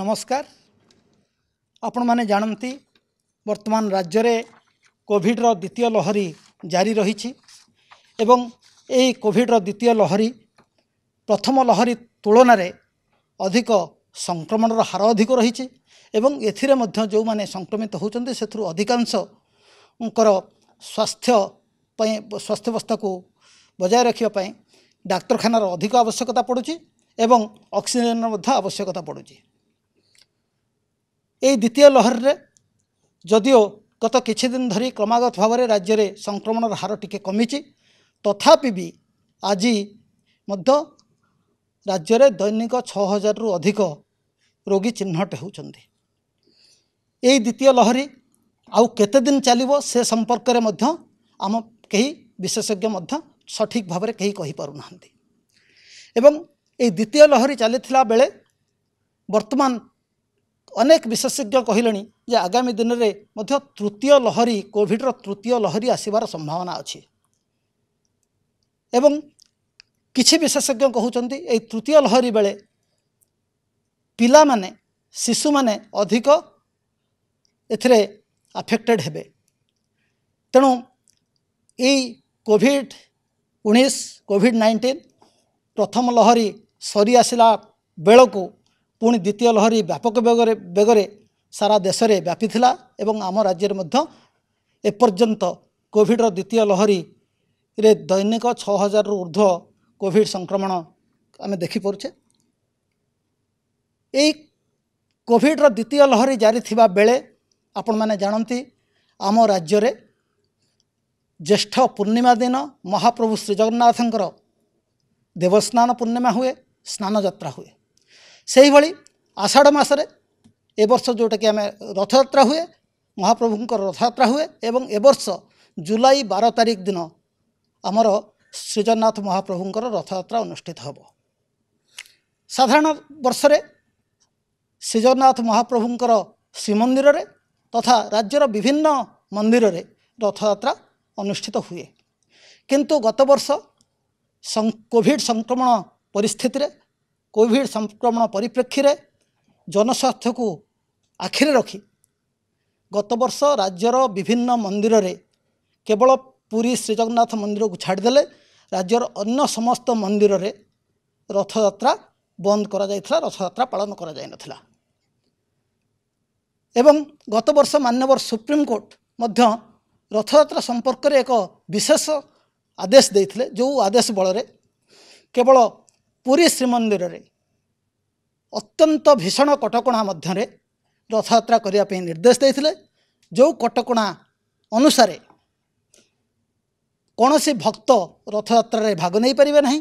ନମସ୍କାର ଆପଣମାନେ ଜାଣନ୍ତି ବର୍ତ୍ତମାନ ରାଜ୍ୟରେ କୋଭିଡ଼୍ର ଦ୍ୱିତୀୟ ଲହରୀ ଜାରି ରହିଛି ଏବଂ ଏହି କୋଭିଡ଼୍ର ଦ୍ୱିତୀୟ ଲହରୀ ପ୍ରଥମ ଲହରୀ ତୁଳନାରେ ଅଧିକ ସଂକ୍ରମଣର ହାର ଅଧିକ ରହିଛି ଏବଂ ଏଥିରେ ମଧ୍ୟ ଯେଉଁମାନେ ସଂକ୍ରମିତ ହେଉଛନ୍ତି ସେଥିରୁ ଅଧିକାଂଶଙ୍କର ସ୍ୱାସ୍ଥ୍ୟ ପାଇଁ ସ୍ୱାସ୍ଥ୍ୟାବସ୍ଥାକୁ ବଜାୟ ରଖିବା ପାଇଁ ଡାକ୍ତରଖାନାର ଅଧିକ ଆବଶ୍ୟକତା ପଡ଼ୁଛି ଏବଂ ଅକ୍ସିଜେନ୍ର ମଧ୍ୟ ଆବଶ୍ୟକତା ପଡ଼ୁଛି ଏଇ ଦ୍ୱିତୀୟ ଲହରରେ ଯଦିଓ ଗତ କିଛି ଦିନ ଧରି କ୍ରମାଗତ ଭାବରେ ରାଜ୍ୟରେ ସଂକ୍ରମଣର ହାର ଟିକେ କମିଛି ତଥାପି ବି ଆଜି ମଧ୍ୟ ରାଜ୍ୟରେ ଦୈନିକ ଛଅ ହଜାରରୁ ଅଧିକ ରୋଗୀ ଚିହ୍ନଟ ହେଉଛନ୍ତି ଏଇ ଦ୍ୱିତୀୟ ଲହରୀ ଆଉ କେତେଦିନ ଚାଲିବ ସେ ସମ୍ପର୍କରେ ମଧ୍ୟ ଆମ କେହି ବିଶେଷଜ୍ଞ ମଧ୍ୟ ସଠିକ୍ ଭାବରେ କେହି କହିପାରୁନାହାନ୍ତି ଏବଂ ଏଇ ଦ୍ୱିତୀୟ ଲହରୀ ଚାଲିଥିଲା ବେଳେ ବର୍ତ୍ତମାନ ଅନେକ ବିଶେଷଜ୍ଞ କହିଲେଣି ଯେ ଆଗାମୀ ଦିନରେ ମଧ୍ୟ ତୃତୀୟ ଲହରୀ କୋଭିଡ଼ର ତୃତୀୟ ଲହରୀ ଆସିବାର ସମ୍ଭାବନା ଅଛି ଏବଂ କିଛି ବିଶେଷଜ୍ଞ କହୁଛନ୍ତି ଏହି ତୃତୀୟ ଲହରୀ ବେଳେ ପିଲାମାନେ ଶିଶୁମାନେ ଅଧିକ ଏଥିରେ ଆଫେକ୍ଟେଡ଼ ହେବେ ତେଣୁ ଏଇ କୋଭିଡ଼ ଉଣେଇଶ କୋଭିଡ଼ ନାଇଣ୍ଟିନ୍ ପ୍ରଥମ ଲହରୀ ସରିଆସିଲା ବେଳକୁ ପୁଣି ଦ୍ୱିତୀୟ ଲହରୀ ବ୍ୟାପକ ବେଗରେ ବେଗରେ ସାରା ଦେଶରେ ବ୍ୟାପିଥିଲା ଏବଂ ଆମ ରାଜ୍ୟରେ ମଧ୍ୟ ଏପର୍ଯ୍ୟନ୍ତ କୋଭିଡ଼୍ର ଦ୍ୱିତୀୟ ଲହରୀରେ ଦୈନିକ ଛଅ ହଜାରରୁ ଉର୍ଦ୍ଧ୍ୱ କୋଭିଡ଼ ସଂକ୍ରମଣ ଆମେ ଦେଖିପାରୁଛେ ଏଇ କୋଭିଡ଼୍ର ଦ୍ୱିତୀୟ ଲହରୀ ଜାରି ଥିବା ବେଳେ ଆପଣମାନେ ଜାଣନ୍ତି ଆମ ରାଜ୍ୟରେ ଜ୍ୟେଷ୍ଠ ପୂର୍ଣ୍ଣିମା ଦିନ ମହାପ୍ରଭୁ ଶ୍ରୀଜଗନ୍ନାଥଙ୍କର ଦେବସ୍ନାନ ପୂର୍ଣ୍ଣିମା ହୁଏ ସ୍ନାନଯାତ୍ରା ହୁଏ ସେହିଭଳି ଆଷାଢ଼ ମାସରେ ଏ ବର୍ଷ ଯେଉଁଟାକି ଆମେ ରଥଯାତ୍ରା ହୁଏ ମହାପ୍ରଭୁଙ୍କର ରଥଯାତ୍ରା ହୁଏ ଏବଂ ଏ ବର୍ଷ ଜୁଲାଇ ବାର ତାରିଖ ଦିନ ଆମର ଶ୍ରୀଜଗନ୍ନାଥ ମହାପ୍ରଭୁଙ୍କର ରଥଯାତ୍ରା ଅନୁଷ୍ଠିତ ହେବ ସାଧାରଣ ବର୍ଷରେ ଶ୍ରୀଜଗନ୍ନାଥ ମହାପ୍ରଭୁଙ୍କର ଶ୍ରୀମନ୍ଦିରରେ ତଥା ରାଜ୍ୟର ବିଭିନ୍ନ ମନ୍ଦିରରେ ରଥଯାତ୍ରା ଅନୁଷ୍ଠିତ ହୁଏ କିନ୍ତୁ ଗତବର୍ଷ କୋଭିଡ଼ ସଂକ୍ରମଣ ପରିସ୍ଥିତିରେ କୋଭିଡ଼ ସଂକ୍ରମଣ ପରିପ୍ରେକ୍ଷୀରେ ଜନସ୍ୱାସ୍ଥ୍ୟକୁ ଆଖିରେ ରଖି ଗତବର୍ଷ ରାଜ୍ୟର ବିଭିନ୍ନ ମନ୍ଦିରରେ କେବଳ ପୁରୀ ଶ୍ରୀଜଗନ୍ନାଥ ମନ୍ଦିରକୁ ଛାଡ଼ିଦେଲେ ରାଜ୍ୟର ଅନ୍ୟ ସମସ୍ତ ମନ୍ଦିରରେ ରଥଯାତ୍ରା ବନ୍ଦ କରାଯାଇଥିଲା ରଥଯାତ୍ରା ପାଳନ କରାଯାଇନଥିଲା ଏବଂ ଗତବର୍ଷ ମାନ୍ୟବର ସୁପ୍ରିମକୋର୍ଟ ମଧ୍ୟ ରଥଯାତ୍ରା ସମ୍ପର୍କରେ ଏକ ବିଶେଷ ଆଦେଶ ଦେଇଥିଲେ ଯେଉଁ ଆଦେଶ ବଳରେ କେବଳ ପୁରୀ ଶ୍ରୀମନ୍ଦିରରେ ଅତ୍ୟନ୍ତ ଭୀଷଣ କଟକଣା ମଧ୍ୟରେ ରଥଯାତ୍ରା କରିବା ପାଇଁ ନିର୍ଦ୍ଦେଶ ଦେଇଥିଲେ ଯେଉଁ କଟକଣା ଅନୁସାରେ କୌଣସି ଭକ୍ତ ରଥଯାତ୍ରାରେ ଭାଗ ନେଇପାରିବେ ନାହିଁ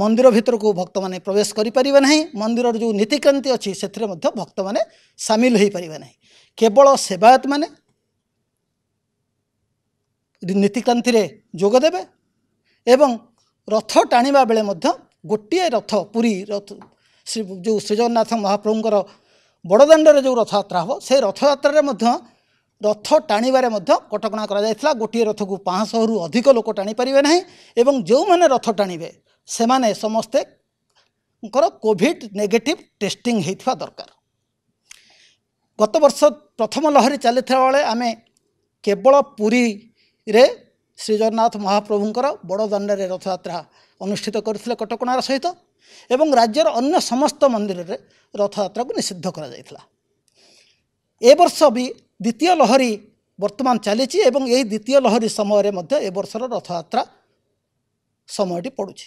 ମନ୍ଦିର ଭିତରକୁ ଭକ୍ତମାନେ ପ୍ରବେଶ କରିପାରିବେ ନାହିଁ ମନ୍ଦିରର ଯେଉଁ ନୀତିକ୍ରାନ୍ତି ଅଛି ସେଥିରେ ମଧ୍ୟ ଭକ୍ତମାନେ ସାମିଲ ହୋଇପାରିବେ ନାହିଁ କେବଳ ସେବାୟତମାନେ ନୀତିକ୍ରାନ୍ତିରେ ଯୋଗ ଦେବେ ଏବଂ ରଥ ଟାଣିବା ବେଳେ ମଧ୍ୟ ଗୋଟିଏ ରଥ ପୁରୀ ରଥ ଶ୍ରୀ ଯେଉଁ ଶ୍ରୀଜଗନ୍ନାଥ ମହାପ୍ରଭୁଙ୍କର ବଡ଼ଦାଣ୍ଡରେ ଯେଉଁ ରଥଯାତ୍ରା ହେବ ସେ ରଥଯାତ୍ରାରେ ମଧ୍ୟ ରଥ ଟାଣିବାରେ ମଧ୍ୟ କଟକଣା କରାଯାଇଥିଲା ଗୋଟିଏ ରଥକୁ ପାଞ୍ଚଶହରୁ ଅଧିକ ଲୋକ ଟାଣିପାରିବେ ନାହିଁ ଏବଂ ଯେଉଁମାନେ ରଥ ଟାଣିବେ ସେମାନେ ସମସ୍ତେଙ୍କର କୋଭିଡ଼ ନେଗେଟିଭ୍ ଟେଷ୍ଟିଂ ହୋଇଥିବା ଦରକାର ଗତ ବର୍ଷ ପ୍ରଥମ ଲହରୀ ଚାଲିଥିବା ବେଳେ ଆମେ କେବଳ ପୁରୀରେ ଶ୍ରୀଜଗନ୍ନାଥ ମହାପ୍ରଭୁଙ୍କର ବଡ଼ ବଡ଼ଦାଣ୍ଡରେ ରଥଯାତ୍ରା ଅନୁଷ୍ଠିତ କରିଥିଲେ କଟକଣାର ସହିତ ଏବଂ ରାଜ୍ୟର ଅନ୍ୟ ସମସ୍ତ ମନ୍ଦିରରେ ରଥଯାତ୍ରାକୁ ନିଷିଦ୍ଧ କରାଯାଇଥିଲା ଏ ବର୍ଷ ବି ଦ୍ୱିତୀୟ ଲହରୀ ବର୍ତ୍ତମାନ ଚାଲିଛି ଏବଂ ଏହି ଦ୍ୱିତୀୟ ଲହରୀ ସମୟରେ ମଧ୍ୟ ଏ ବର୍ଷର ରଥଯାତ୍ରା ସମୟଟି ପଡ଼ୁଛି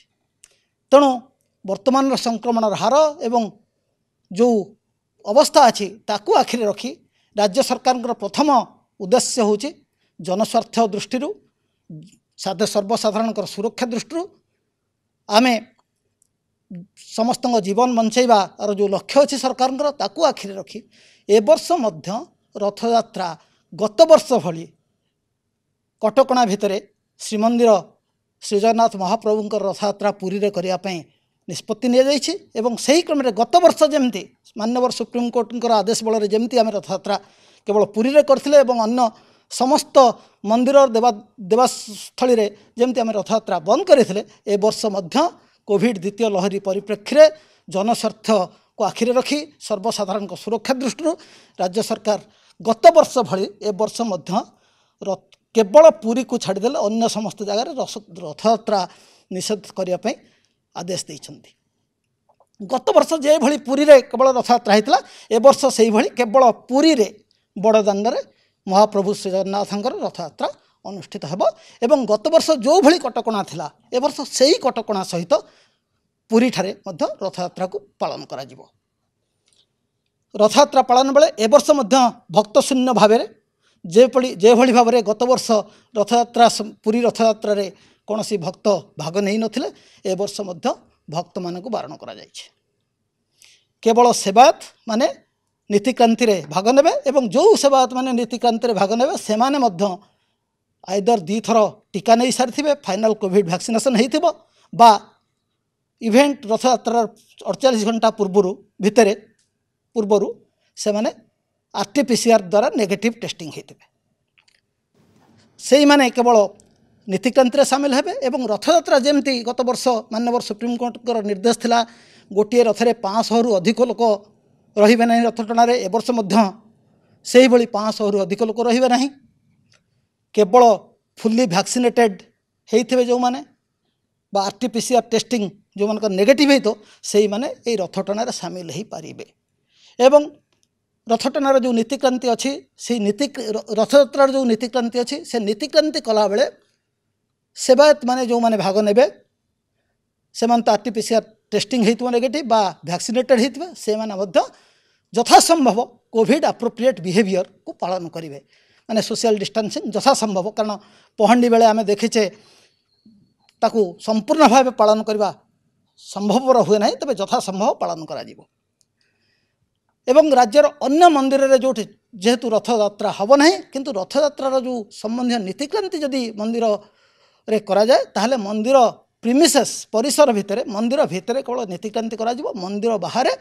ତେଣୁ ବର୍ତ୍ତମାନର ସଂକ୍ରମଣର ହାର ଏବଂ ଯେଉଁ ଅବସ୍ଥା ଅଛି ତାକୁ ଆଖିରେ ରଖି ରାଜ୍ୟ ସରକାରଙ୍କର ପ୍ରଥମ ଉଦ୍ଦେଶ୍ୟ ହେଉଛି ଜନସ୍ୱାର୍ଥ ଦୃଷ୍ଟିରୁ ସାଧ ସର୍ବସାଧାରଣଙ୍କର ସୁରକ୍ଷା ଦୃଷ୍ଟିରୁ ଆମେ ସମସ୍ତଙ୍କ ଜୀବନ ବଞ୍ଚାଇବାର ଯେଉଁ ଲକ୍ଷ୍ୟ ଅଛି ସରକାରଙ୍କର ତାକୁ ଆଖିରେ ରଖି ଏ ବର୍ଷ ମଧ୍ୟ ରଥଯାତ୍ରା ଗତବର୍ଷ ଭଳି କଟକଣା ଭିତରେ ଶ୍ରୀମନ୍ଦିର ଶ୍ରୀଜଗନ୍ନାଥ ମହାପ୍ରଭୁଙ୍କର ରଥଯାତ୍ରା ପୁରୀରେ କରିବା ପାଇଁ ନିଷ୍ପତ୍ତି ନିଆଯାଇଛି ଏବଂ ସେହି କ୍ରମରେ ଗତବର୍ଷ ଯେମିତି ମାନ୍ୟବର ସୁପ୍ରିମକୋର୍ଟଙ୍କର ଆଦେଶ ବଳରେ ଯେମିତି ଆମେ ରଥଯାତ୍ରା କେବଳ ପୁରୀରେ କରିଥିଲେ ଏବଂ ଅନ୍ୟ ସମସ୍ତ ମନ୍ଦିରର ଦେବା ଦେବାସ୍ଥଳୀରେ ଯେମିତି ଆମେ ରଥଯାତ୍ରା ବନ୍ଦ କରିଥିଲେ ଏ ବର୍ଷ ମଧ୍ୟ କୋଭିଡ଼ ଦ୍ୱିତୀୟ ଲହରୀ ପରିପ୍ରେକ୍ଷୀରେ ଜନସ୍ୱାର୍ଥକୁ ଆଖିରେ ରଖି ସର୍ବସାଧାରଣଙ୍କ ସୁରକ୍ଷା ଦୃଷ୍ଟିରୁ ରାଜ୍ୟ ସରକାର ଗତ ବର୍ଷ ଭଳି ଏ ବର୍ଷ ମଧ୍ୟ କେବଳ ପୁରୀକୁ ଛାଡ଼ିଦେଲେ ଅନ୍ୟ ସମସ୍ତ ଜାଗାରେ ରଥଯାତ୍ରା ନିଷେଧ କରିବା ପାଇଁ ଆଦେଶ ଦେଇଛନ୍ତି ଗତ ବର୍ଷ ଯେଭଳି ପୁରୀରେ କେବଳ ରଥଯାତ୍ରା ହୋଇଥିଲା ଏ ବର୍ଷ ସେହିଭଳି କେବଳ ପୁରୀରେ ବଡ଼ ମହାପ୍ରଭୁ ଶ୍ରୀ ଜଗନ୍ନାଥଙ୍କର ରଥଯାତ୍ରା ଅନୁଷ୍ଠିତ ହେବ ଏବଂ ଗତବର୍ଷ ଯେଉଁଭଳି କଟକଣା ଥିଲା ଏ ବର୍ଷ ସେହି କଟକଣା ସହିତ ପୁରୀଠାରେ ମଧ୍ୟ ରଥଯାତ୍ରାକୁ ପାଳନ କରାଯିବ ରଥଯାତ୍ରା ପାଳନ ବେଳେ ଏ ବର୍ଷ ମଧ୍ୟ ଭକ୍ତଶୂନ୍ୟ ଭାବରେ ଯେଭଳି ଯେଭଳି ଭାବରେ ଗତବର୍ଷ ରଥଯାତ୍ରା ପୁରୀ ରଥଯାତ୍ରାରେ କୌଣସି ଭକ୍ତ ଭାଗ ନେଇନଥିଲେ ଏ ବର୍ଷ ମଧ୍ୟ ଭକ୍ତମାନଙ୍କୁ ବାରଣ କରାଯାଇଛି କେବଳ ସେବାୟତ ମାନେ ନୀତିକ୍ରାନ୍ତିରେ ଭାଗ ନେବେ ଏବଂ ଯେଉଁ ସେବାୟତମାନେ ନୀତିକ୍ରାନ୍ତିରେ ଭାଗ ନେବେ ସେମାନେ ମଧ୍ୟ ଆଇଦର ଦୁଇଥର ଟିକା ନେଇସାରିଥିବେ ଫାଇନାଲ୍ କୋଭିଡ଼ ଭ୍ୟାକ୍ସିନେସନ୍ ହୋଇଥିବ ବା ଇଭେଣ୍ଟ ରଥଯାତ୍ରାର ଅଡ଼ଚାଳିଶ ଘଣ୍ଟା ପୂର୍ବରୁ ଭିତରେ ପୂର୍ବରୁ ସେମାନେ ଆର୍ଟିପିସିଆର୍ ଦ୍ୱାରା ନେଗେଟିଭ୍ ଟେଷ୍ଟିଂ ହୋଇଥିବେ ସେଇମାନେ କେବଳ ନୀତିକ୍ରାନ୍ତିରେ ସାମିଲ ହେବେ ଏବଂ ରଥଯାତ୍ରା ଯେମିତି ଗତ ବର୍ଷ ମାନ୍ୟବର ସୁପ୍ରିମକୋର୍ଟଙ୍କର ନିର୍ଦ୍ଦେଶ ଥିଲା ଗୋଟିଏ ରଥରେ ପାଞ୍ଚଶହରୁ ଅଧିକ ଲୋକ ରହିବେ ନାହିଁ ରଥଟଣାରେ ଏ ବର୍ଷ ମଧ୍ୟ ସେହିଭଳି ପାଞ୍ଚଶହରୁ ଅଧିକ ଲୋକ ରହିବେ ନାହିଁ କେବଳ ଫୁଲି ଭ୍ୟାକ୍ସିନେଟେଡ଼୍ ହେଇଥିବେ ଯେଉଁମାନେ ବା R T P C R testing ଯେଉଁମାନଙ୍କ ନେଗେଟିଭ୍ ହେଇଥିବ ସେଇମାନେ ଏଇ ରଥଟଣାରେ ସାମିଲ ହୋଇପାରିବେ ଏବଂ ରଥଟଣାର ଯେଉଁ ନୀତିକ୍ରାନ୍ତି ଅଛି ସେଇ ନୀତି ରଥଯାତ୍ରାର ଯେଉଁ ନୀତିକ୍ରାନ୍ତି ଅଛି ସେ ନୀତିକ୍ରାନ୍ତି କଲାବେଳେ ସେବାୟତମାନେ ଯେଉଁମାନେ ଭାଗ ନେବେ ସେମାନେ ତ R T P C R testing হয়েছে নেগেটিভ বা ভ্যাকসিনেটেড হয়েছে সে যথাসম্ভব কোভিড আপ্রোপ্রিয়েট বিহেভিয়র কু পালন করবে মানে সোশিয়াল ডিষ্টান্সিং যথাসম্ভব কারণ পহণ্ডি বেড়ে আমি দেখিছে তাকে সম্পূর্ণ ভাবে পালন করা সম্ভবপর হুয়ে না তবে যথাসম্ভব পালন করা এবং রাজ্যর অন্য মন্দিরের যেটি যেহেতু রথযাত্রা হব না কিন্তু রথযাত্রার যে সম্বন্ধীয় নীতিক্রান্তি যদি মন্দিরের করা যায় তাহলে মন্দির ପ୍ରିମିସେସ୍ ପରିସର ଭିତରେ ମନ୍ଦିର ଭିତରେ କେବଳ ନୀତିକ୍ରାନ୍ତି କରାଯିବ ମନ୍ଦିର ବାହାରେ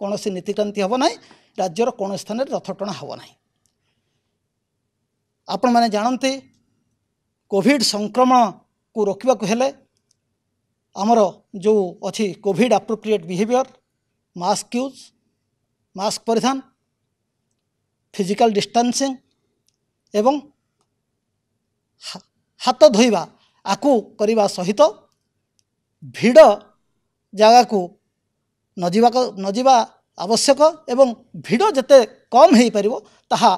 କୌଣସି ନୀତିକ୍ରାନ୍ତି ହେବ ନାହିଁ ରାଜ୍ୟର କୌଣସି ସ୍ଥାନରେ ରଥଟଣା ହେବ ନାହିଁ ଆପଣମାନେ ଜାଣନ୍ତି କୋଭିଡ଼ ସଂକ୍ରମଣକୁ ରୋକିବାକୁ ହେଲେ ଆମର ଯେଉଁ ଅଛି COVID appropriate behaviour mask use mask ପରିଧାନ ଫିଜିକାଲ୍ ଡିଷ୍ଟାନ୍ସିଂ ଏବଂ ହାତ ଧୋଇବା ଆକୁ କରିବା ସହିତ ଭିଡ଼ ଜାଗାକୁ ନଯିବା ନଯିବା ଆବଶ୍ୟକ ଏବଂ ଭିଡ଼ ଯେତେ କମ୍ ହୋଇପାରିବ ତାହା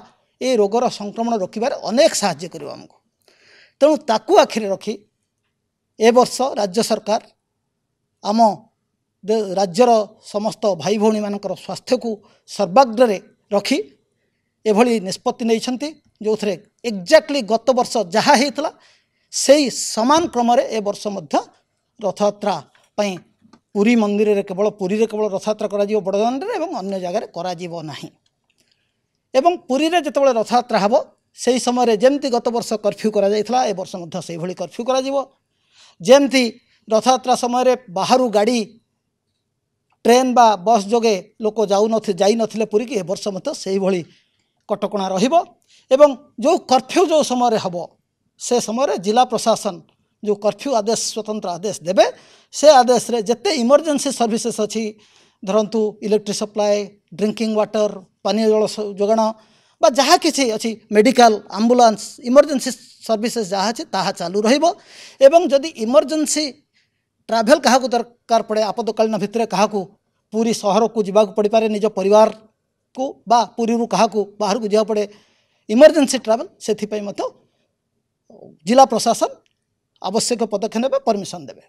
ଏ ରୋଗର ସଂକ୍ରମଣ ରୋକିବାରେ ଅନେକ ସାହାଯ୍ୟ କରିବ ଆମକୁ ତେଣୁ ତାକୁ ଆଖିରେ ରଖି ଏ ବର୍ଷ ରାଜ୍ୟ ସରକାର ଆମ ରାଜ୍ୟର ସମସ୍ତ ଭାଇ ଭଉଣୀମାନଙ୍କର ସ୍ୱାସ୍ଥ୍ୟକୁ ସର୍ବାଗ୍ରରେ ରଖି ଏଭଳି ନିଷ୍ପତ୍ତି ନେଇଛନ୍ତି ଯେଉଁଥିରେ ଏକ୍ଜାକ୍ଟଲି ଗତ ବର୍ଷ ଯାହା ହୋଇଥିଲା ସେଇ ସମାନ କ୍ରମରେ ଏ ବର୍ଷ ମଧ୍ୟ ରଥଯାତ୍ରା ପାଇଁ ପୁରୀ ମନ୍ଦିରରେ କେବଳ ପୁରୀରେ କେବଳ ରଥଯାତ୍ରା କରାଯିବ ବଡ଼ଦାଣ୍ଡରେ ଏବଂ ଅନ୍ୟ ଜାଗାରେ କରାଯିବ ନାହିଁ ଏବଂ ପୁରୀରେ ଯେତେବେଳେ ରଥଯାତ୍ରା ହେବ ସେହି ସମୟରେ ଯେମିତି ଗତ ବର୍ଷ କର୍ଫ୍ୟୁ କରାଯାଇଥିଲା ଏ ବର୍ଷ ମଧ୍ୟ ସେହିଭଳି କର୍ଫ୍ୟୁ କରାଯିବ ଯେମିତି ରଥଯାତ୍ରା ସମୟରେ ବାହାରୁ ଗାଡ଼ି ଟ୍ରେନ୍ ବା ବସ୍ ଯୋଗେ ଲୋକ ଯାଉ ଯାଇନଥିଲେ ପୁରୀକି ଏ ବର୍ଷ ମଧ୍ୟ ସେହିଭଳି କଟକଣା ରହିବ ଏବଂ ଯେଉଁ କର୍ଫ୍ୟୁ ଯେଉଁ ସମୟରେ ହେବ ସେ ସମୟରେ ଜିଲ୍ଲା ପ୍ରଶାସନ जो कर्फ्यू आदेश स्वतंत्र आदेश देवे से आदेश रे जिते इमरजेन्सी सर्विसेस अच्छी धरतु इलेक्ट्रिक सप्लाए ड्रिंकिंग वाटर पानी जल जोगाण जहाँ किसी अच्छी मेडिकल आम्बुलांस इमरजेन्सी सर्विसेस जहाँ अच्छे तालू चालू जदि इमरजेन्सी ट्राभेल क्या दरकार पड़े आपदकालीन भितर क्या पूरी सहर को जवाक पड़ पाए निज पर पूरी रू पूरी क्या बाहर को जावा पड़े इमरजेन्सी ट्राभेल से जिला प्रशासन ଆବଶ୍ୟକ ପଦକ୍ଷେପ ନେବେ ପରମିସନ୍ ଦେବେ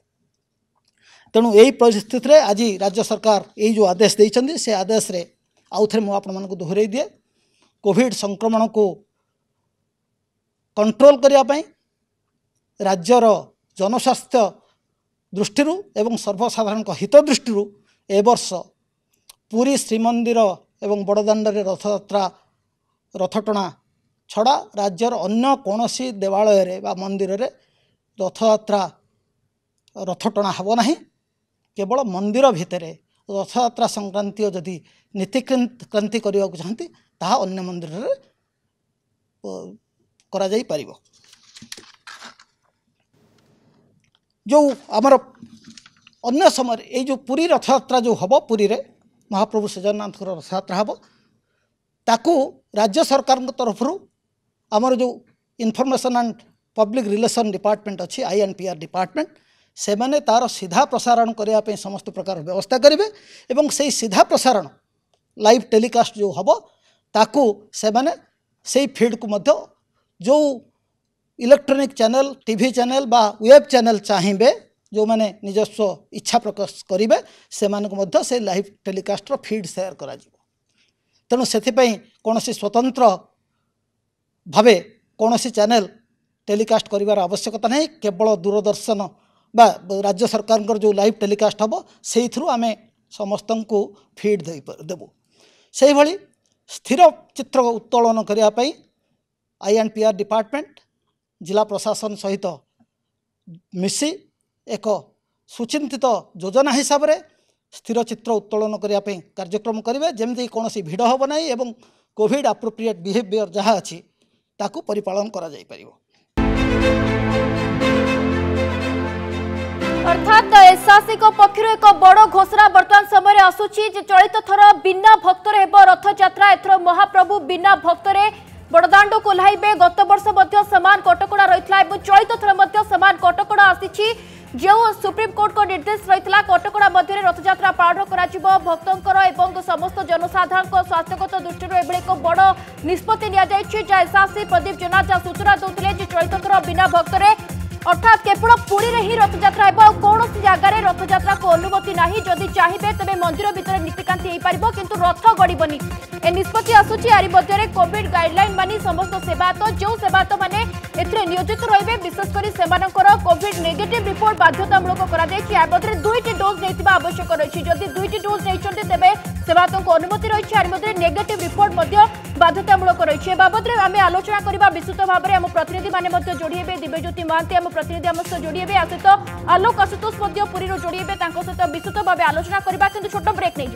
ତେଣୁ ଏହି ପରିସ୍ଥିତିରେ ଆଜି ରାଜ୍ୟ ସରକାର ଏଇ ଯେଉଁ ଆଦେଶ ଦେଇଛନ୍ତି ସେ ଆଦେଶରେ ଆଉଥରେ ମୁଁ ଆପଣମାନଙ୍କୁ ଦୋହରାଇ ଦିଏ କୋଭିଡ଼ ସଂକ୍ରମଣକୁ କଣ୍ଟ୍ରୋଲ କରିବା ପାଇଁ ରାଜ୍ୟର ଜନସ୍ୱାସ୍ଥ୍ୟ ଦୃଷ୍ଟିରୁ ଏବଂ ସର୍ବସାଧାରଣଙ୍କ ହିତ ଦୃଷ୍ଟିରୁ ଏ ବର୍ଷ ପୁରୀ ଶ୍ରୀମନ୍ଦିର ଏବଂ ବଡ଼ଦାଣ୍ଡରେ ରଥଯାତ୍ରା ରଥଟଣା ଛଡ଼ା ରାଜ୍ୟର ଅନ୍ୟ କୌଣସି ଦେବାଳୟରେ ବା ମନ୍ଦିରରେ ରଥଯାତ୍ରା ରଥ ଟଣା ହେବ ନାହିଁ କେବଳ ମନ୍ଦିର ଭିତରେ ରଥଯାତ୍ରା ସଂକ୍ରାନ୍ତୀୟ ଯଦି ନୀତି କ୍ରାନ୍ତି କରିବାକୁ ଚାହାନ୍ତି ତାହା ଅନ୍ୟ ମନ୍ଦିରରେ କରାଯାଇପାରିବ ଯେଉଁ ଆମର ଅନ୍ୟ ସମୟରେ ଏଇ ଯେଉଁ ପୁରୀ ରଥଯାତ୍ରା ଯେଉଁ ହେବ ପୁରୀରେ ମହାପ୍ରଭୁ ଜଗନ୍ନାଥଙ୍କର ରଥଯାତ୍ରା ହେବ ତାକୁ ରାଜ୍ୟ ସରକାରଙ୍କ ତରଫରୁ ଆମର ଯେଉଁ information and public relation department अच्छी I and P R department से मैंने तार सीधा प्रसारण करने समस्त प्रकार व्यवस्था करेंगे और से सीधा प्रसारण लाइव टेलिकास्ट जो हम ताकू से फिल्ड को मध्य जो इलेक्ट्रॉनिक चैनल टीवी चैनल बा वेब चैनल चाहिए जो मैंने निजस्व इच्छा प्रकाश करेंगे से मध्य से लाइव टेलिकास्टर फिड सेयार कर तेणु से कौन स्वतंत्र भावे कौन सी चैनल ଟେଲିକାଷ୍ଟ କରିବାର ଆବଶ୍ୟକତା ନାହିଁ କେବଳ ଦୂରଦର୍ଶନ ବା ରାଜ୍ୟ ସରକାରଙ୍କର ଯେଉଁ ଲାଇଭ୍ ଟେଲିକାଷ୍ଟ ହେବ ସେଇଥିରୁ ଆମେ ସମସ୍ତଙ୍କୁ ଫିଡ୍ ଦେବୁ ସେହିଭଳି ସ୍ଥିର ଚିତ୍ର ଉତ୍ତୋଳନ କରିବା ପାଇଁ I and P R department ଜିଲ୍ଲା ପ୍ରଶାସନ ସହିତ ମିଶି ଏକ ସୁଚିନ୍ତିତ ଯୋଜନା ହିସାବରେ ସ୍ଥିର ଚିତ୍ର ଉତ୍ତୋଳନ କରିବା ପାଇଁ କାର୍ଯ୍ୟକ୍ରମ କରିବେ ଯେମିତିକି କୌଣସି ଭିଡ଼ ହେବ ନାହିଁ ଏବଂ କୋଭିଡ଼ ଆପ୍ରୋପ୍ରିଏଟ୍ ବିହେଭିଅର୍ ଯାହା ଅଛି ତାକୁ ପରିପାଳନ କରାଯାଇପାରିବ ଅର୍ଥାତ୍ ଏସ୍ଆର୍ସିଙ୍କ ପକ୍ଷରୁ ଏକ ବଡ଼ ଘୋଷଣା ବର୍ତ୍ତମାନ ସମୟରେ ଆସୁଛି ଯେ ଚଳିତ ଥର ବିନା ଭକ୍ତରେ ହେବ ରଥଯାତ୍ରା ଏଥର ମହାପ୍ରଭୁ ବିନା ଭକ୍ତରେ ବଡ଼ଦାଣ୍ଡ କୋହ୍ଲାଇବେ ଗତ ବର୍ଷ ମଧ୍ୟ ସମାନ କଟକଣା ରହିଥିଲା ଏବଂ ଚଳିତ ଥର ମଧ୍ୟ ସମାନ କଟକଣା ଆସିଛି ଯେଉଁ ସୁପ୍ରିମକୋର୍ଟଙ୍କ ନିର୍ଦ୍ଦେଶ ରହିଥିଲା କଟକଣା ମଧ୍ୟରେ ରଥଯାତ୍ରା ପାଳନ କରାଯିବ ଭକ୍ତଙ୍କର ଏବଂ ସମସ୍ତ ଜନସାଧାରଣଙ୍କ ସ୍ୱାସ୍ଥ୍ୟଗତ ଦୃଷ୍ଟିରୁ ଏଭଳି ଏକ ବଡ଼ নিষ্পতি নিয়েছে জয়শাসী প্রদীপ জোনাজা সূচনা দেলে যে চৈতঙ্কর বিনা ভক্তরে অর্থাৎ কেবল পুরীরে হি রথযাত্রা হব আর কৌশি জায়গায় রথযাত্রাকে অনুমতি না যদি চাহিবে তবে মন্দির ভিতরে নীতিকান্তি হয়েপার কিন্তু রথ গড়বনি এ নিষ্পতি আসুচি আরি মধ্যে কোভিড গাইডলাইন মানি সমস্ত সেবায়ত যে সেবায়ত মানে এতে নিয়োজিত রহবে বিশেষ করে সে কোভিড নেগেটিভ রিপোর্ট বাধ্যতামূলক করা যাই বদলে দুইটি ডোজ নেই আবশ্যক রয়েছে যদি দুইটি ডোজ নেই তবে সে অনুমতি রয়েছে আর মধ্যে নেগেটিভ রিপোর্ট বাধ্যতামূলক রয়েছে এ বাবদে আমি আলোচনা করা বিস্তৃত ভাবে আমার প্রতিনিধি মানে যোড়ি হবে দিব্যজ্যোতি মহান্তি আমার প্রতিনিধি আমার সহ যোড়ি হবে আ সহ আলোক আশুতোষ পুরীর যোড়ি হবে তাঁর সহ বিস্তৃত ভাবে আলোচনা করা কিন্তু ছোট ব্রেক নিয়ে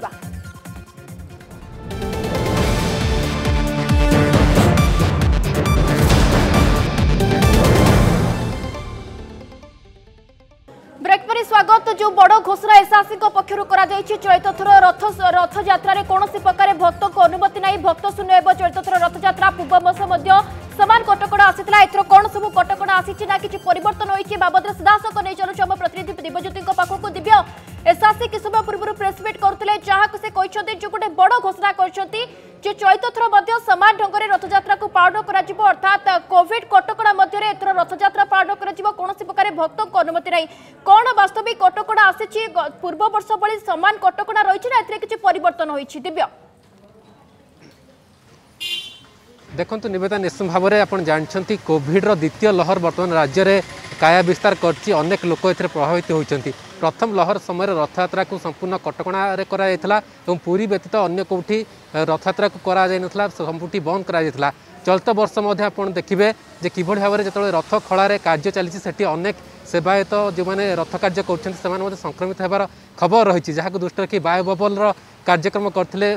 যে বড় ঘোষণা এসআসি পক্ষ করা চলিত থর রথ রথযাত্রার কৌশি প্রকার ভক্ত অনুমতি নাই ভক্ত শূন্য হব চলিত থর রথযাত্রা পূর্ব বর্ষ মধ্যে সমান কটকা আসিলা এথর কোণ সব কটকা আসিছে না কিছু পরিবর্তন হয়েছে বাবদরে সিধাসখ নিয়ে চলুছু আমার প্রতিনিধি দিব্যজ্যোতি পাখক দিব্য এসআসি কিছু সময় পূর্ব প্রেসমিট করুলে যাকে সে কিন্তু যে গোটে বড় ঘোষণা করছেন যে চলিত থর মধ্যে সমান ঢঙ্গের রথযাত্রা পালন করা অর্থাৎ কোভিড কটকা মধ্যে এথর রথযাত্রা পালন করা ଘରେ ଭକ୍ତଙ୍କ ଅନୁମତି ନାହିଁ କଣ ବାସ୍ତବିକ କଟକଣା ଆସିଛି ପୂର୍ବ ବର୍ଷ ଭଳି ସମାନ କଟକଣା ରହିଛି ନା ଏଥିରେ କିଛି ପରିବର୍ତ୍ତନ ହୋଇଛି ଦିବ୍ୟ ଦେଖନ୍ତୁ ନିବେଦା ନିଶ୍ଚିତ ଭାବରେ ଆପଣ ଜାଣିଛନ୍ତି କୋଭିଡ଼ର ଦ୍ୱିତୀୟ ଲହର ବର୍ତ୍ତମାନ ରାଜ୍ୟରେ काय विस्तार करनेक लोक ए प्रभावित होती प्रथम लहर समय रथयात्रा को संपूर्ण कटकणारे करी व्यतीत अगर कौटी रथयात्रा को कराइन संपूर्ति बंद कर चलित बर्ष आप देखिए कि भाव जो रथ खड़े कार्य चलती सेनेक ସେବାୟତ ଯେଉଁମାନେ ରଥ କାର୍ଯ୍ୟ କରୁଛନ୍ତି ସେମାନେ ମଧ୍ୟ ସଂକ୍ରମିତ ହେବାର ଖବର ରହିଛି ଯାହାକୁ ଦୃଷ୍ଟି ରଖି ବାୟୋବବଲର କାର୍ଯ୍ୟକ୍ରମ କରିଥିଲେ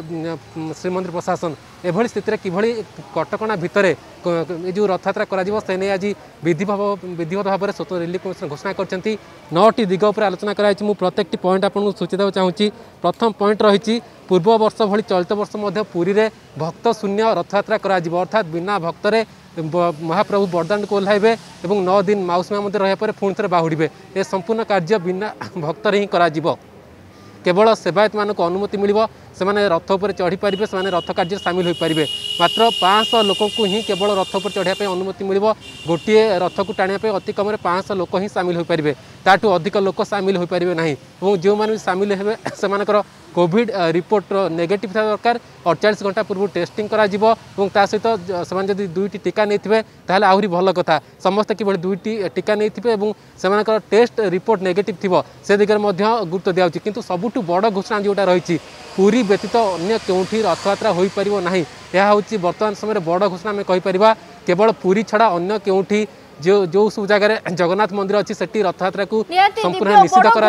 ଶ୍ରୀମନ୍ଦିର ପ୍ରଶାସନ ଏଭଳି ସ୍ଥିତିରେ କିଭଳି କଟକଣା ଭିତରେ ଏ ଯେଉଁ ରଥଯାତ୍ରା କରାଯିବ ସେ ନେଇ ଆଜି ବିଧିଭାବ ବିଧିବଦ୍ଧ ଭାବରେ ସ୍ୱତନ୍ତ୍ର ରିଲିଫ୍ କମିଶନ ଘୋଷଣା କରିଛନ୍ତି ନଅଟି ଦିଗ ଉପରେ ଆଲୋଚନା କରାଯାଇଛି ମୁଁ ପ୍ରତ୍ୟେକଟି ପଏଣ୍ଟ ଆପଣଙ୍କୁ ସୂଚି ଦେବାକୁ ଚାହୁଁଛି ପ୍ରଥମ ପଏଣ୍ଟ ରହିଛି ପୂର୍ବ ବର୍ଷ ଭଳି ଚଳିତ ବର୍ଷ ମଧ୍ୟ ପୁରୀରେ ଭକ୍ତ ଶୂନ୍ୟ ରଥଯାତ୍ରା କରାଯିବ ଅର୍ଥାତ୍ ବିନା ଭକ୍ତରେ ମହାପ୍ରଭୁ ବରଦାଣ୍ଡକୁ ଓହ୍ଲାଇବେ ଏବଂ ନଅ ଦିନ ମାଉସୀ ମା ମନ୍ଦିର ରହିବା ପରେ ପୁଣି ଥରେ ବାହୁଡ଼ିବେ ଏ ସମ୍ପୂର୍ଣ୍ଣ କାର୍ଯ୍ୟ ବିନା ଭକ୍ତରେ ହିଁ କରାଯିବ କେବଳ ସେବାୟତମାନଙ୍କୁ ଅନୁମତି ମିଳିବ से रथ उ चढ़ीपर से रथ कार्य सामिल हो पारे मात्र पाँचश लोक केवल रथ पर चढ़ाई अनुमति मिल गोटे रथ को टाणी अति कमे पाँच लोक ही सामिल हो पारे ताकि अधिक लोक सामिल हो पारे ना और जो मैंने सामिल है से कोविड रिपोर्ट नेगेटिव था दरकार अड़चाश घंटा पूर्व टेस्टिंग करा सहित से दुईट टीका नहीं थे तेल आहरी भल कथ समस्त कि दुईट टीका नहीं थे और सेना टेस्ट रिपोर्ट नेगेटिव थी से दिग्वे गुरुत्व दिया सबुठ बड़ घोषणा जोटा रही पूरी व्यतीत अगर क्योंठ रथयात्रा हो पार ना यह हूँ बर्तमान समय बड़ घोषणा आम कहीपर केवल पूरी छड़ा अगर क्योंठी जो जो जगह जगन्नाथ मंदिर अच्छी से रथयात्रा को संपूर्ण निषिद्ध कर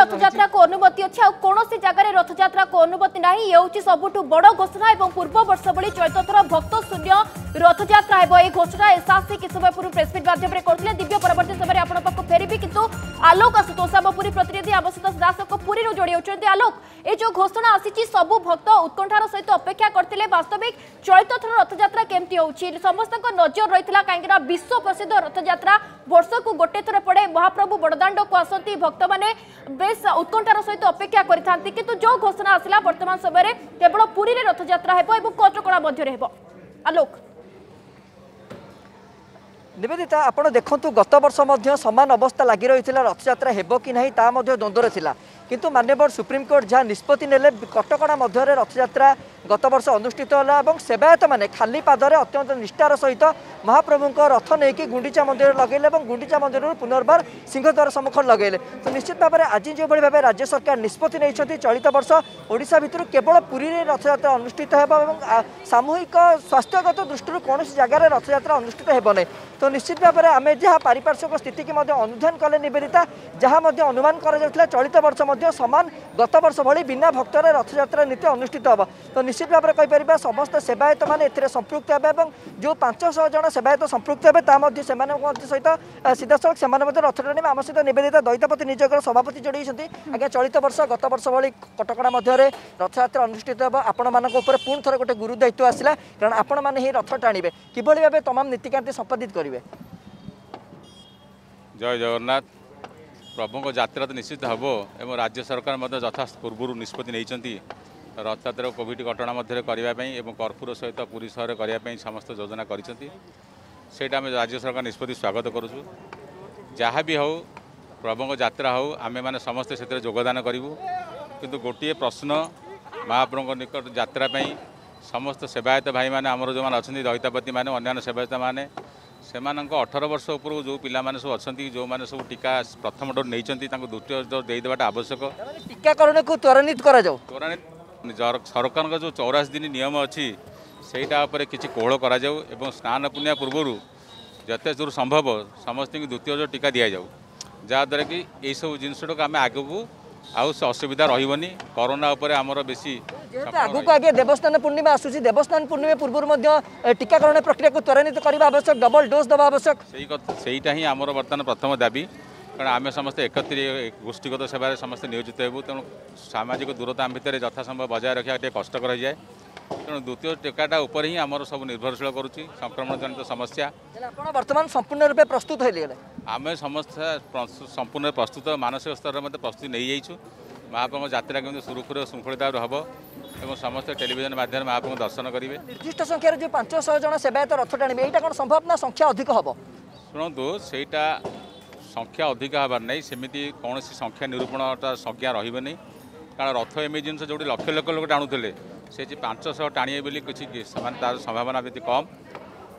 रथजात्रा को अनुमति अच्छी कौन जगार रथजात्रा को अनुमति ना ये सब बड़ घोषणा और पूर्व वर्ष भाई चलित थर भक्त शून्य रथजात्रा हो घोषणा एसआरसी किसी समय पूर्व प्रेसमिट मध्यम करते दिव्य परवर्त समय आपको फेरबी कितु आलोक आशुतोष आम पूरी प्रतिनिधि आम दास पूरी जोड़ी आलोक ये जो घोषणा आसी सब भक्त उत्कंठार सहित अपेक्षा करते वास्तविक चलित थर रथजात्रा केमती हो समस्त नजर रही कहीं କାହିଁକିନା ବିଶ୍ୱ ପ୍ରସିଦ୍ଧ ରଥଯାତ୍ରା ବର୍ଷକୁ ଗୋଟେ ଥର ପଡ଼େ ମହାପ୍ରଭୁ ବଡ଼ଦାଣ୍ଡକୁ ଆସନ୍ତି ଭକ୍ତମାନେ ବେଶ ଉତ୍କଣ୍ଠାର ସହିତ ଅପେକ୍ଷା କରିଥାନ୍ତି କିନ୍ତୁ ଯେଉଁ ଘୋଷଣା ଆସିଲା ବର୍ତ୍ତମାନ ସମୟରେ କେବଳ ପୁରୀରେ ରଥଯାତ୍ରା ହେବ ଏବଂ କଟକଣା ମଧ୍ୟରେ ହେବ ଆଲୋକ নিবেদিতা ଆପଣ ଦେଖନ୍ତୁ গত বর্ষ মধ্যে সমান অবস্থা লাগি রয়েছিল রথযাত্রা হব কি না তা মধ্যে দ্বন্দ্বরে লা কিন্তু মানবর সুপ্রিমকোর্ট যা নিষ্পতি নেলে কটকণা মধ্যে রথযাত্রা ଗତବର୍ଷ ଅନୁଷ୍ଠିତ ହେଲା ଏବଂ ସେବାୟତମାନେ ଖାଲି ପାଦରେ ଅତ୍ୟନ୍ତ ନିଷ୍ଠାର ସହିତ ମହାପ୍ରଭୁଙ୍କ ରଥ ନେଇକି ଗୁଣ୍ଡିଚା ମନ୍ଦିର ଲଗାଇଲେ ଏବଂ ଗୁଣ୍ଡିଚା ମନ୍ଦିରରୁ ପୁନର୍ବାର ସିଂହଦ୍ୱାର ସମ୍ମୁଖରେ ଲଗାଇଲେ ତ ନିଶ୍ଚିତ ଭାବରେ ଆଜି ଯେଉଁଭଳି ଭାବେ ରାଜ୍ୟ ସରକାର ନିଷ୍ପତ୍ତି ନେଇଛନ୍ତି ଚଳିତ ବର୍ଷ ଓଡ଼ିଶା ଭିତରୁ କେବଳ ପୁରୀରେ ରଥଯାତ୍ରା ଅନୁଷ୍ଠିତ ହେବ ଏବଂ ସାମୂହିକ ସ୍ୱାସ୍ଥ୍ୟଗତ ଦୃଷ୍ଟିରୁ କୌଣସି ଜାଗାରେ ରଥଯାତ୍ରା ଅନୁଷ୍ଠିତ ହେବ ନାହିଁ ତ ନିଶ୍ଚିତ ଭାବରେ ଆମେ ଯାହା ପାରିପାର୍ଶ୍ୱିକ ସ୍ଥିତିକୁ ମଧ୍ୟ ଅନୁଧ୍ୟାନ କଲେ ନିବେଦିତା ଯାହା ମଧ୍ୟ ଅନୁମାନ କରାଯାଉଥିଲା ଚଳିତ ବର୍ଷ ମଧ୍ୟ ସମାନ ଗତବର୍ଷ ଭଳି ବିନା ଭକ୍ତରେ ରଥଯାତ୍ରା ନୀତି ଅନୁଷ୍ଠିତ ହେବ ତ ନିଶ୍ଚିତ ଭାବରେ କହିପାରିବା ସମସ୍ତ ସେବାୟତ ମାନେ ଏଥିରେ ସମ୍ପୃକ୍ତ ହେବେ ଏବଂ ଯେଉଁ ପାଞ୍ଚଶହ ଜଣ ସେବାୟତ ସମ୍ପୃକ୍ତ ହେବେ ତା ମଧ୍ୟ ସେମାନଙ୍କ ସହିତ ସିଧାସଳଖ ସେମାନେ ମଧ୍ୟ ରଥ ଟାଣିବେ ଆମ ସହିତ ନିବେଦିତ ଦୈତାପତି ନିଯୋଗର ସଭାପତି ଯୋଡ଼ିଛନ୍ତି ଆଜ୍ଞା ଚଳିତ ବର୍ଷ ଗତ ବର୍ଷ ଭଳି କଟକଣା ମଧ୍ୟରେ ରଥଯାତ୍ରା ଅନୁଷ୍ଠିତ ହେବ ଆପଣମାନଙ୍କ ଉପରେ ପୁଣି ଥରେ ଗୋଟେ ଗୁରୁ ଦାୟିତ୍ୱ ଆସିଲା କାରଣ ଆପଣମାନେ ହିଁ ରଥ ଟାଣିବେ କିଭଳି ଭାବେ ତମାମ ନୀତିକାନ୍ତି ସମ୍ପାଦିତ କରିବେ ଜୟ ଜଗନ୍ନାଥ ପ୍ରଭୁଙ୍କ ଯାତ୍ରା ତ ନିଶ୍ଚିତ ହେବ ଏବଂ ରାଜ୍ୟ ସରକାର ମଧ୍ୟ ଯଥା ପୂର୍ବରୁ ନିଷ୍ପତ୍ତି ନେଇଛନ୍ତି রথযাত্রা কোভিড ঘটনা মধ্যে করা এবং কর্ফ্যুর সহিত পুরী সহরে করা সমস্ত যোজনা করেছেন সেটা আমি রাজ্য সরকার নিষ্পতি স্বাগত করছু যা বি হো প্রভুঙ্ যাত্রা হো আমি মানে সমস্ত সেতরে যোগদান করবু কিন্তু গোটিয়ে প্রশ্ন মহাপ্রভু নিকট যাত্রা সমস্ত সেবায়ত ভাই মানে আমার যে অনেক দৈতাপতি মানে অন্যান্য সেবায়ত মানে সে অঠর ସେମାନଙ୍କ ଅଠର ବର୍ଷ ଉପରକୁ ଯେଉଁ ପିଲାମାନେ ସବୁ সব টিকা প্রথম ডোজ নিয়েছেন ଡୋଜ୍ দ্বিতীয় ডোজ দিয়ে দেওয়াটা আবশ্যক ଆବଶ୍ୟକ ত্বরান্বিত করা যাও ত্বরান্বিত ସରକାରଙ୍କ ଯେଉଁ ଚଉରାଶୀ ଦିନ ନିୟମ ଅଛି ସେଇଟା ଉପରେ କିଛି କୋହଳ କରାଯାଉ ଏବଂ ସ୍ନାନ ପୂର୍ଣ୍ଣିମା ପୂର୍ବରୁ ଯେତେ ଦୂର ସମ୍ଭବ ସମସ୍ତଙ୍କୁ ଦ୍ୱିତୀୟ ଯେଉଁ ଟୀକା ଦିଆଯାଉ ଯାହାଦ୍ୱାରା କି ଏହିସବୁ ଜିନିଷଟାକୁ ଆମେ ଆଗକୁ ଆଉ ସେ ଅସୁବିଧା ରହିବନି କରୋନା ଉପରେ ଆମର ବେଶୀ ଆଗକୁ ଆଗେ ଦେବସ୍ଥାନ ପୂର୍ଣ୍ଣିମା ଆସୁଛି ଦେବସ୍ଥାନ ପୂର୍ଣ୍ଣିମା ପୂର୍ବରୁ ମଧ୍ୟ ଟୀକାକରଣ ପ୍ରକ୍ରିୟାକୁ ତ୍ୱରାନ୍ୱିତ କରିବା ଆବଶ୍ୟକ ଡବଲ ଡୋଜ୍ ଦେବା ଆବଶ୍ୟକ ସେଇ ସେଇଟା ହିଁ ଆମର ବର୍ତ୍ତମାନ ପ୍ରଥମ ଦାବି କାରଣ ଆମେ ସମସ୍ତେ ଏକତ୍ରି ଗୋଷ୍ଠୀଗତ ସେବାରେ ସମସ୍ତେ ନିୟୋଜିତ ହେବୁ ତେଣୁ ସାମାଜିକ ଦୂରତା ଆମ ଭିତରେ ଯଥାସମ୍ଭବ ବଜାୟ ରଖିବା ଟିକେ କଷ୍ଟକର ହୋଇଯାଏ ତେଣୁ ଦ୍ୱିତୀୟ ଟୀକାଟା ଉପରେ ହିଁ ଆମର ସବୁ ନିର୍ଭରଶୀଳ କରୁଛି ସଂକ୍ରମଣ ଜନିତ ସମସ୍ୟା ଆପଣ ବର୍ତ୍ତମାନ ସମ୍ପୂର୍ଣ୍ଣ ରୂପେ ପ୍ରସ୍ତୁତ ହେଇଗଲେ ଆମେ ସମସ୍ତେ ସମ୍ପୂର୍ଣ୍ଣ ପ୍ରସ୍ତୁତ ମାନସିକ ସ୍ତରରେ ମଧ୍ୟ ପ୍ରସ୍ତୁତି ନେଇଯାଇଛୁ ମହାପ୍ରଭୁଙ୍କ ଯାତ୍ରା କେମିତି ସୁରୁଖୁରୁ ଓ ଶୃଙ୍ଖଳିତ ଭାବରେ ହେବ এবং সমস্ত টেলিভিশন মাধ্যমে মহাপ্রভু দর্শন করবে নির্দিষ্ট সংখ্যার যে পাঁচশহ জন সেবায়ত রথ টাণবে এইটা কোণ সম্ভব না সংখ্যা অধিক হব শুণতু সেইটা সংখ্যা ଅଧିକା ହେବାର ନାହିଁ ସେମିତି କୌଣସି ସଂଖ୍ୟା ନିରୂପଣଟା ସଂଜ୍ଞା ରହିବନି କାରଣ ରଥ ଏମିତି ଜିନିଷ ଯେଉଁଠି ଲକ୍ଷ ଲକ୍ଷ ଲୋକ ଟାଣୁଥିଲେ ସେ ଯେ ପାଞ୍ଚଶହ ଟାଣିବେ ବୋଲି କିଛି ସେମାନେ ତା'ର ସମ୍ଭାବନା ବ୍ୟତି କମ୍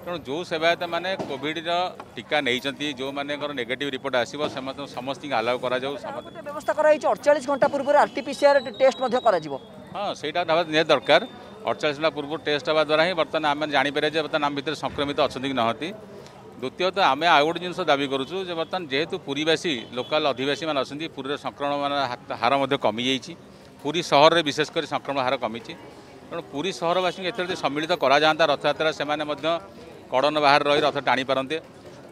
ତେଣୁ ଯେଉଁ ସେବାୟତମାନେ କୋଭିଡ଼ର ଟିକା ନେଇଛନ୍ତି ଯେଉଁମାନଙ୍କର ନେଗେଟିଭ୍ ରିପୋର୍ଟ ଆସିବ ସେମାନେ ସମସ୍ତଙ୍କୁ ଆଲାଉ କରାଯାଉ ବ୍ୟବସ୍ଥା କରାଯାଇଛି ଅଡ଼ଚାଳିଶ ଘଣ୍ଟା ପୂର୍ବରୁ ଆର୍ଟିପିସିଆର୍ ଟେଷ୍ଟ ମଧ୍ୟ କରାଯିବ ହଁ ସେଇଟା ନେବା ନିହାତି ଦରକାର ଅଡ଼ଚାଳିଶ ଘଣ୍ଟା ପୂର୍ବରୁ ଟେଷ୍ଟ ହେବା ଦ୍ୱାରା ହିଁ ବର୍ତ୍ତମାନ ଆମେ ଜାଣିପାରିବା ଯେ ବର୍ତ୍ତମାନ ଆମ ଭିତରେ ସଂକ୍ରମିତ ଅଛନ୍ତି କି ନାହାନ୍ତି ଦ୍ୱିତୀୟତଃ ଆମେ ଆଉ ଗୋଟେ ଜିନିଷ ଦାବି କରୁଛୁ ଯେ ବର୍ତ୍ତମାନ ଯେହେତୁ ପୁରୀବାସୀ ଲୋକାଲ ଅଧିବାସୀମାନେ ଅଛନ୍ତି ପୁରୀର ସଂକ୍ରମଣ ହାର ମଧ୍ୟ କମିଯାଇଛି ପୁରୀ ସହରରେ ବିଶେଷ କରି ସଂକ୍ରମଣ ହାର କମିଛି ତେଣୁ ପୁରୀ ସହରବାସୀଙ୍କୁ ଏଥିରେ ଯଦି ସମ୍ମିଳିତ କରାଯାଆନ୍ତା ରଥଯାତ୍ରା ସେମାନେ ମଧ୍ୟ କଡ଼ନ ବାହାରେ ରହି ରଥ ଟାଣିପାରନ୍ତେ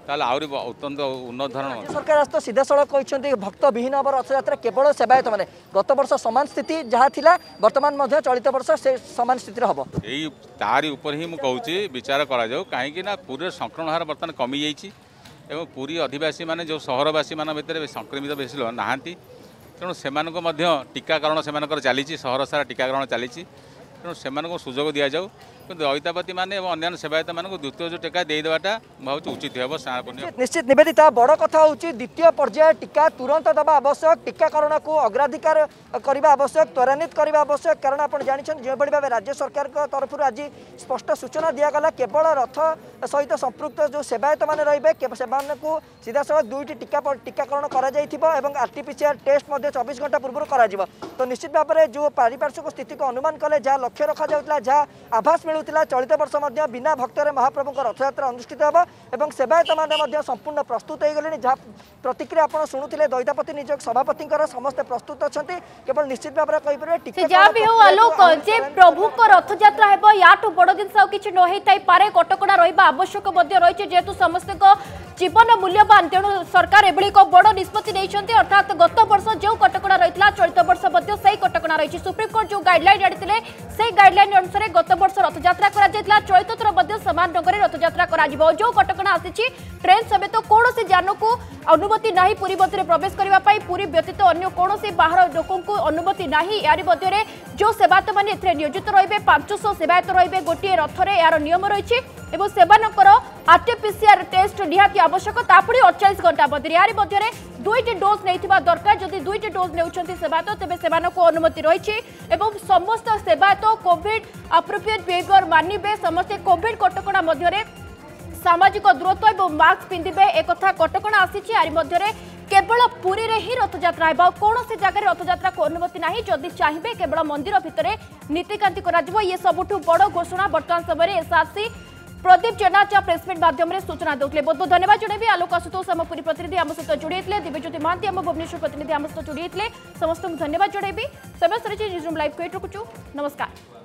তাহলে আহরি অত্যন্ত উন্নত ধরনের সরকার আজ সিধা সিধাসলখ কিন্তু ভক্ত বিহীন হবার রথযাত্রা কেবল সেবায়ত মানে গত বর্ষ সমান স্থিতি যা লা বর্তমান মধ্যে চলিত বর্ষ সে সমান স্থিতি হব এই তারি উপরে হি মু কৌছি বিচার করা যাও কাহিঁকি না পুরীর সংক্রমণ হার বর্তমানে কমি যাই এবং পুরী অধিবাসী মানে যে সহরবাসী মান ভিতরে সংক্রমিত বেশি না তেমন সে টিকাকরণ সে চালছে সহর সারা টিকাকরণ চালছে তেমন সে সুযোগ দিয়া যাও କିନ୍ତୁ ଦଳିତାପତିମାନେ ଏବଂ ଅନ୍ୟାନ୍ୟ ସେବାୟତମାନଙ୍କୁ ଦ୍ୱିତୀୟ ଯେଉଁ ଟୀକା ଦେଇଦେବାଟା ମୁଁ ଭାବୁଛି ଉଚିତ ହେବ ସ୍ନାନ ପୂର୍ଣ୍ଣିମା ନିଶ୍ଚିତ ନିବେଦିତା ବଡ଼ କଥା ହେଉଛି ଦ୍ୱିତୀୟ ପର୍ଯ୍ୟାୟ ଟୀକା ତୁରନ୍ତ ଦେବା ଆବଶ୍ୟକ ଟୀକାକରଣକୁ ଅଗ୍ରାଧିକାର କରିବା ଆବଶ୍ୟକ ତ୍ୱରାନ୍ୱିତ କରିବା ଆବଶ୍ୟକ କାରଣ ଆପଣ ଜାଣିଛନ୍ତି ଯେଉଁଭଳି ଭାବେ ରାଜ୍ୟ ସରକାରଙ୍କ ତରଫରୁ ଆଜି ସ୍ପଷ୍ଟ ସୂଚନା ଦିଆଗଲା କେବଳ ରଥ ସହିତ ସମ୍ପୃକ୍ତ ଯେଉଁ ସେବାୟତମାନେ ରହିବେ ସେମାନଙ୍କୁ ସିଧାସଳଖ ଦୁଇଟି ଟୀକା ଟୀକାକରଣ କରାଯାଇଥିବ ଏବଂ ଆର୍ଟିପିସିଆର୍ ଟେଷ୍ଟ ମଧ୍ୟ ଚବିଶ ଘଣ୍ଟା ପୂର୍ବରୁ କରାଯିବ ତ ନିଶ୍ଚିତ ଭାବରେ ଯେଉଁ ପାରିପାର୍ଶ୍ୱିକ ସ୍ଥିତିକୁ ଅନୁମାନ କଲେ ଯାହା ଲକ୍ଷ୍ୟ ରଖାଯାଉଥିଲା ଯାହା ଆଭାସ ମିଳୁ ମିଳୁଥିଲା ଚଳିତ ବର୍ଷ ମଧ୍ୟ ବିନା ଭକ୍ତରେ ମହାପ୍ରଭୁଙ୍କ ରଥଯାତ୍ରା ଅନୁଷ୍ଠିତ ହେବ ଏବଂ ସେବାୟତମାନେ ମଧ୍ୟ ସମ୍ପୂର୍ଣ୍ଣ ପ୍ରସ୍ତୁତ ହୋଇଗଲେଣି ଯାହା ପ୍ରତିକ୍ରିୟା ଆପଣ ଶୁଣୁଥିଲେ ଦୈତାପତି ନିଯୋଗ ସଭାପତିଙ୍କର ସମସ୍ତେ ପ୍ରସ୍ତୁତ ଅଛନ୍ତି କେବଳ ନିଶ୍ଚିତ ଭାବରେ କହିପାରିବେ ଯାହା ବି ହେଉ ଆଲୋକ ଯେ ପ୍ରଭୁଙ୍କ ରଥଯାତ୍ରା ହେବ ୟାଠୁ ବଡ଼ ଜିନିଷ ଆଉ କିଛି ନ ହେଇଥାଇ ପାରେ କଟକଣା ରହିବା ଆବଶ୍ୟକ ମଧ୍ୟ ରହିଛି ଯେହେତୁ ସମସ୍ତଙ୍କ ଜୀବନ ମୂଲ୍ୟବାନ ତେଣୁ ସରକାର ଏଭଳି ଏକ ବଡ଼ ନିଷ୍ପତ୍ତି ନେଇଛନ୍ତି নিয়েছেন ଗତ ବର୍ଷ ଯେଉଁ କଟକଣା ରହିଥିଲା ଚଳିତ ବର୍ଷ ମଧ୍ୟ সেই କଟକଣା ରହିଛି ସୁପ୍ରିମକୋର୍ଟ ଯେଉଁ গাইডলাইন জাড়ি সেই গাইডলাইন অনুসারে গত বর্ষ রথযাত্রা করা যাই চলিত থর সমান ঢঙ্গে রথযাত্রা করা যে কটকা আসিছি ট্রেন সমেত কৌশি যানকু অনুমতি না পুরী মধ্যে প্রবেশ করা পুরী ব্যতীত অন্য কৌশি বাহার লোক অনুমতি না এর মধ্যে যে সেবায়ত মানে এতে নিয়োজিত রয়েবে পাঁচশো সেবায়ত রয়েবে গোটিয়ে রথরে এর নিয়ম রয়েছে এবং সেমানকর আরটিপিসিআর টেস্ট নিহতি আবশ্যক তাপরে অড়চাশ ঘণ্টা মধ্যে ইয়ার মধ্যে দুইটি ডোজ নেওয়া দরকার যদি দুইটি ডোজ নেওছেন সেবায়ত তেবে সেমানকু অনুমতি রয়েছে এবং সমস্ত সেবায়ত কোভিড আপ্রোপ্রিয়েট বিহেভিয়র মানবে সমস্তে কোভিড কটকা মধ্যে সামাজিক দূরত্ব এবং মাস্ক পিঁধিবে একথা কটকা আসিছে এর মধ্যে কেবল পুরীরে হি রথযাত্রা হব আর কৌশি জায়গায় রথযাত্রা অনুমতি না যদি চাইবে কেবল মন্দির ভিতরে নীতিকান্তি করা ইয়ে সবুঠ বড় ঘোষণা বর্তমান সময় এসআরসি प्रदीप जेना प्रेसमिट मध्यम सूचना देते बहुत बहुत धन्यवाद जनइबी आलोक आशुतोष आम पुरी प्रतिनिधि आम सहित जोड़ी दिव्यज्योति महां आम भुवनेश्वर प्रतिनिधि आम सहित जोड़ी समस्त धन्यवाद जनइबी समय सर न्यूज रूम लाइव क्वेट रखुचु नमस्कार